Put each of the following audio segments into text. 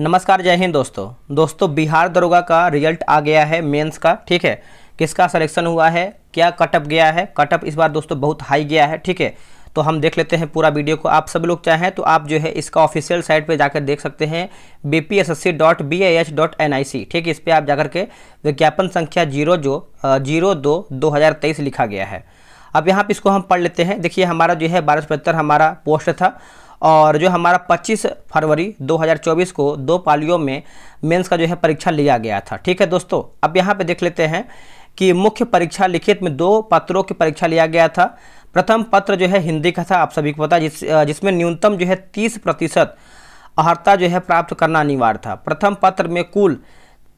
नमस्कार जय हिंद दोस्तों दोस्तों बिहार दरोगा का रिजल्ट आ गया है मेंस का ठीक है किसका सिलेक्शन हुआ है क्या कटअप गया है कटअप इस बार दोस्तों बहुत हाई गया है ठीक है तो हम देख लेते हैं पूरा वीडियो को आप सभी लोग चाहें तो आप जो है इसका ऑफिशियल साइट पे जाकर देख सकते हैं B P S S C dot B H dot N I C ठीक है इस पर आप जाकर के विज्ञापन संख्या जीरो जो जीरो दो दो हज़ार तेईस लिखा गया है अब यहाँ पर इसको हम पढ़ लेते हैं देखिए हमारा जो है बारह पचहत्तर हमारा पोस्ट था और जो हमारा 25 फरवरी 2024 को दो पालियों में मेंस का जो है परीक्षा लिया गया था ठीक है दोस्तों अब यहाँ पे देख लेते हैं कि मुख्य परीक्षा लिखित में दो पत्रों की परीक्षा लिया गया था प्रथम पत्र जो है हिंदी का था आप सभी को पता जिस जिसमें न्यूनतम जो है तीस प्रतिशत अहर्ता जो है प्राप्त करना अनिवार्य था प्रथम पत्र में कुल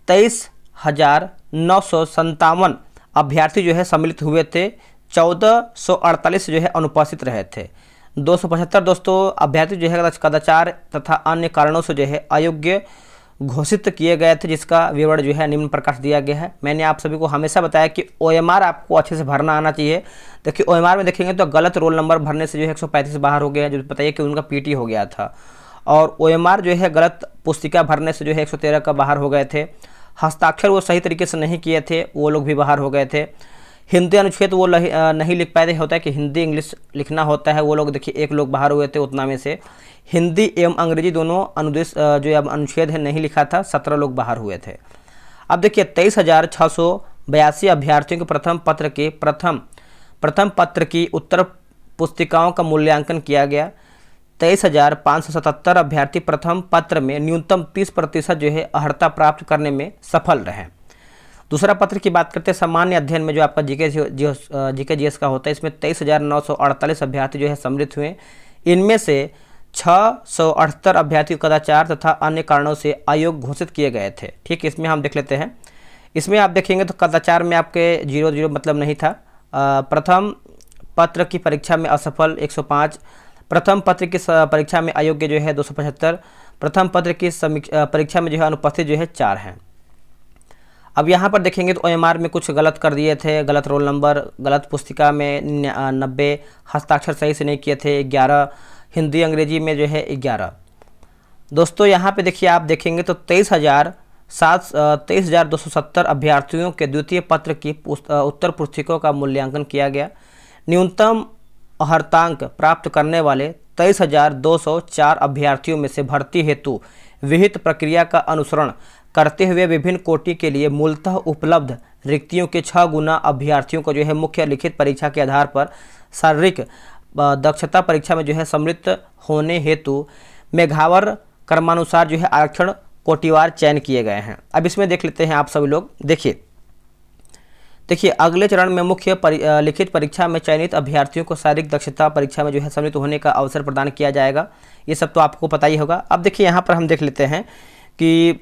तेईस हजार नौ सौ संतावन अभ्यर्थी जो है सम्मिलित हुए थे चौदह सौ अड़तालीस जो है अनुपस्थित रहे थे पचहत्तर दोस्तों अभ्यर्थी जो है कदाचार तथा अन्य कारणों से जो है अयोग्य घोषित किए गए थे जिसका विवरण जो है निम्न प्रकाश दिया गया है मैंने आप सभी को हमेशा बताया कि ओ आपको अच्छे से भरना आना चाहिए देखिए ओ में देखेंगे तो गलत रोल नंबर भरने से जो है एक बाहर हो गए हैं जो बताइए कि उनका पी हो गया था और ओ जो है गलत पुस्तिका भरने से जो है एक का बाहर हो गए थे हस्ताक्षर वो सही तरीके से नहीं किए थे वो लोग भी बाहर हो गए थे हिंदी अनुच्छेद वो नहीं लिख पाए थे होता है कि हिंदी इंग्लिश लिखना होता है वो लोग देखिए एक लोग बाहर हुए थे उतना में से हिंदी एवं अंग्रेजी दोनों अनुदेश जो अब अनुच्छेद है नहीं लिखा था सत्रह लोग बाहर हुए थे अब देखिए तेईस हज़ार छः सौ बयासी अभ्यर्थियों के प्रथम पत्र के प्रथम प्रथम पत्र की उत्तर पुस्तिकाओं का मूल्यांकन किया गया तेईस हज़ार पाँच सौ सतहत्तर अभ्यर्थी प्रथम पत्र में न्यूनतम तीस प्रतिशत जो है अर्हता प्राप्त करने में सफल रहे दूसरा पत्र की बात करते हैं सामान्य अध्ययन में जो आपका जीके जीके जीएस का होता है इसमें तेईस हज़ार नौ सौ अड़तालीस अभ्यर्थी जो है सम्मिलित हुए इनमें से छः सौ अठहत्तर अभ्यर्थी कदाचार तथा अन्य कारणों से आयोग घोषित किए गए थे ठीक इसमें हम देख लेते हैं इसमें आप देखेंगे तो कदाचार में आपके जीरो जीरो मतलब नहीं था प्रथम पत्र की परीक्षा में असफल 105 प्रथम पत्र की परीक्षा में अयोग्य जो है दो प्रथम पत्र की परीक्षा में जो है अनुपस्थित जो है चार हैं अब यहाँ पर देखेंगे तो ओ में कुछ गलत कर दिए थे गलत रोल नंबर गलत पुस्तिका में नब्बे हस्ताक्षर सही से नहीं किए थे ग्यारह हिंदी अंग्रेजी में जो है ग्यारह दोस्तों यहाँ पे देखिए आप देखेंगे तो तेईस हज़ार सात तेईस हज़ार दो सौ सत्तर अभ्यर्थियों के द्वितीय पत्र की उत्तर पुस्तिकों का मूल्यांकन किया गया न्यूनतम हर्तांक प्राप्त करने वाले तेईस हज़ार दो सौ चार अभ्यर्थियों में से भर्ती हेतु विहित प्रक्रिया का अनुसरण करते हुए विभिन्न कोटि के लिए मूलतः उपलब्ध रिक्तियों के छः गुना अभ्यर्थियों को जो है मुख्य लिखित परीक्षा के आधार पर शारीरिक दक्षता परीक्षा में जो है सम्मिलित होने हेतु मेघावर क्रमानुसार जो है आरक्षण कोटिवार चयन किए गए हैं अब इसमें देख लेते हैं आप सभी लोग देखिए देखिए अगले चरण में मुख्य परि, लिखित परीक्षा में चयनित अभ्यर्थियों को शारीरिक दक्षता परीक्षा में जो है सम्मिलित होने का अवसर प्रदान किया जाएगा ये सब तो आपको पता ही होगा अब देखिए यहाँ पर हम देख लेते हैं कि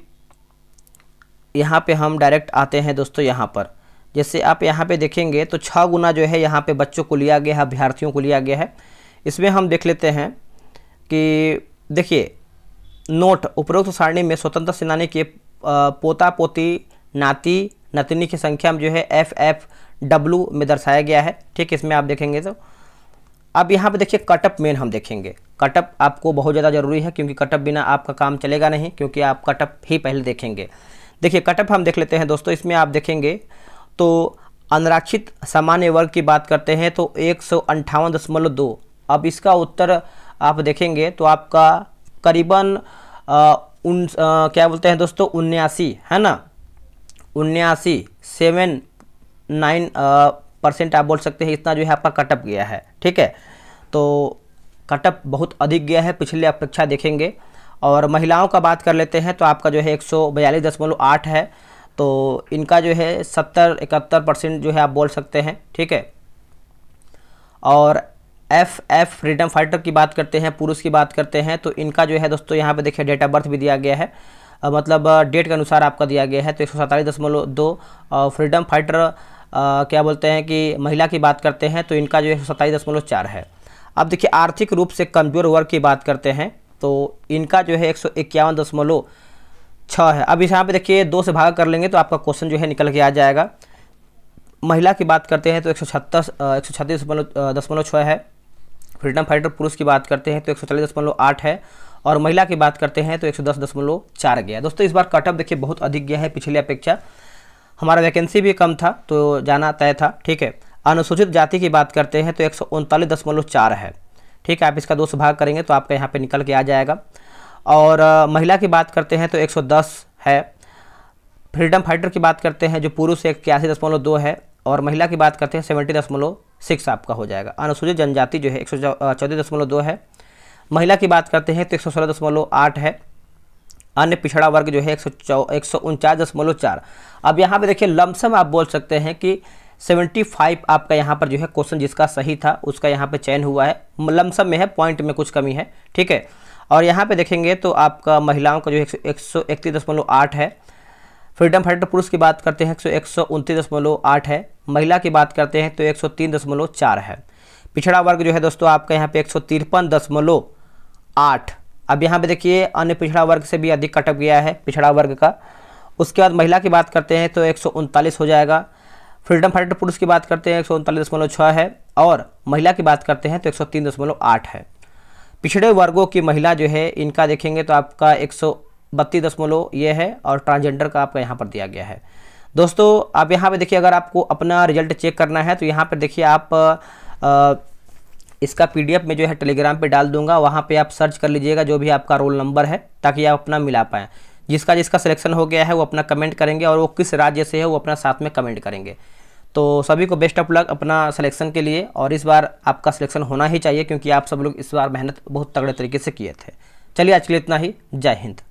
यहाँ पे हम डायरेक्ट आते हैं दोस्तों यहाँ पर जैसे आप यहाँ पे देखेंगे तो छः गुना जो है यहाँ पे बच्चों को लिया गया है अभ्यर्थियों को लिया गया है इसमें हम देख लेते हैं कि देखिए नोट उपरोक्त सारणी में स्वतंत्र सेनानी के पोता पोती नाती नतनी की संख्या में जो है एफ एफ डब्लू में दर्शाया गया है ठीक इसमें आप देखेंगे तो अब यहाँ पे देखिए कटअप मेन हम देखेंगे कटअप आपको बहुत ज़्यादा ज़रूरी है क्योंकि कटअप बिना आपका काम चलेगा नहीं क्योंकि आप कटअप ही पहले देखेंगे देखिए कटअप हम देख लेते हैं दोस्तों इसमें आप देखेंगे तो अनरक्षित सामान्य वर्ग की बात करते हैं तो एक अब इसका उत्तर आप देखेंगे तो आपका करीबन उन आ, क्या बोलते हैं दोस्तों उन्यासी है ना उन्यासी सेवन नाइन परसेंट आप बोल सकते हैं इतना जो है आपका कटअप गया है ठीक है तो कटअप बहुत अधिक गया है पिछले अपेक्षा देखेंगे और महिलाओं का बात कर लेते हैं तो आपका जो है एक है तो इनका जो है सत्तर इकहत्तर परसेंट जो है आप बोल सकते हैं ठीक है और एफ एफ फ्रीडम फाइटर की बात करते हैं पुरुष की बात करते हैं तो इनका जो है दोस्तों यहाँ पे देखिए डेट ऑफ बर्थ भी दिया गया है आ, मतलब डेट के अनुसार आपका दिया गया है तो एक सौ फ्रीडम फाइटर क्या बोलते हैं कि महिला की बात करते हैं तो इनका जो है सत्ताईस है अब देखिए आर्थिक रूप से कमज़ोर वर्ग की बात करते हैं तो इनका जो है एक सौ इक्यावन दशमलव छः है अब इस यहाँ पर देखिए दो से भाग कर लेंगे तो आपका क्वेश्चन जो है निकल के आ जाएगा महिला की बात करते हैं तो एक सौ छत्तीस एक सौ छत्तीस दशमलव दशमलव छः है फ्रीडम फाइटर पुरुष की बात करते हैं तो एक सौ चालीस दशमलव आठ है और महिला की बात करते हैं तो एक सौ दस दशमलव चार गया दोस्तों इस बार कटअप देखिए बहुत अधिक गया है पिछली अपेक्षा हमारा वैकेंसी भी कम था तो जाना तय था ठीक है अनुसूचित जाति की बात करते हैं तो एक है ठीक है आप इसका दो सौ भाग करेंगे तो आपका यहाँ पे निकल के आ जाएगा और महिला की बात करते हैं तो 110 है फ्रीडम फाइटर की बात करते हैं जो पुरुष एक इक्यासी दशमलव दो है और महिला की बात करते हैं सेवेंटी दशमलव सिक्स आपका हो जाएगा अनुसूचित जनजाति जो है एक चौदह दशमलव दो है महिला की बात करते हैं तो एक सौ सोलह दशमलव आठ है अन्य पिछड़ा वर्ग जो है एक सौ एक सौ उनचास दशमलव चार अब यहाँ पे देखिए लमसम आप बोल सकते हैं कि सेवेंटी फाइव आपका यहाँ पर जो है क्वेश्चन जिसका सही था उसका यहाँ पे चयन हुआ है लमसम में है पॉइंट में कुछ कमी है ठीक है और यहाँ पे देखेंगे तो आपका महिलाओं का जो एक सौ इकतीस दशमलव आठ है फ्रीडम फाइटर पुरुष की बात करते हैं एक सौ एक सौ उनतीस दशमलव आठ है महिला की बात करते हैं तो एक सौ तीन दशमलव चार है पिछड़ा वर्ग जो है दोस्तों आपका यहाँ पे एक सौ तिरपन दशमलव आठ अब यहाँ पे देखिए अन्य पिछड़ा वर्ग से भी अधिक कटक गया है पिछड़ा वर्ग का उसके बाद महिला की बात करते हैं तो एक हो जाएगा फ्रीडम फाइटर पुरुष की बात करते हैं एक है और महिला की बात करते हैं तो एक है पिछड़े वर्गों की महिला जो है इनका देखेंगे तो आपका एक ये है और ट्रांसजेंडर का आपका यहाँ पर दिया गया है दोस्तों आप यहाँ पे देखिए अगर आपको अपना रिजल्ट चेक करना है तो यहाँ पर देखिए आप आ, इसका पीडीएफ में जो है टेलीग्राम पे डाल दूंगा वहाँ पे आप सर्च कर लीजिएगा जो भी आपका रोल नंबर है ताकि आप अपना मिला पाएँ जिसका जिसका सिलेक्शन हो गया है वो अपना कमेंट करेंगे और वो किस राज्य से है वो अपना साथ में कमेंट करेंगे तो सभी को बेस्ट ऑफ लक अपना सिलेक्शन के लिए और इस बार आपका सिलेक्शन होना ही चाहिए क्योंकि आप सब लोग इस बार मेहनत बहुत तगड़े तरीके से किए थे चलिए आज के लिए इतना ही जय हिंद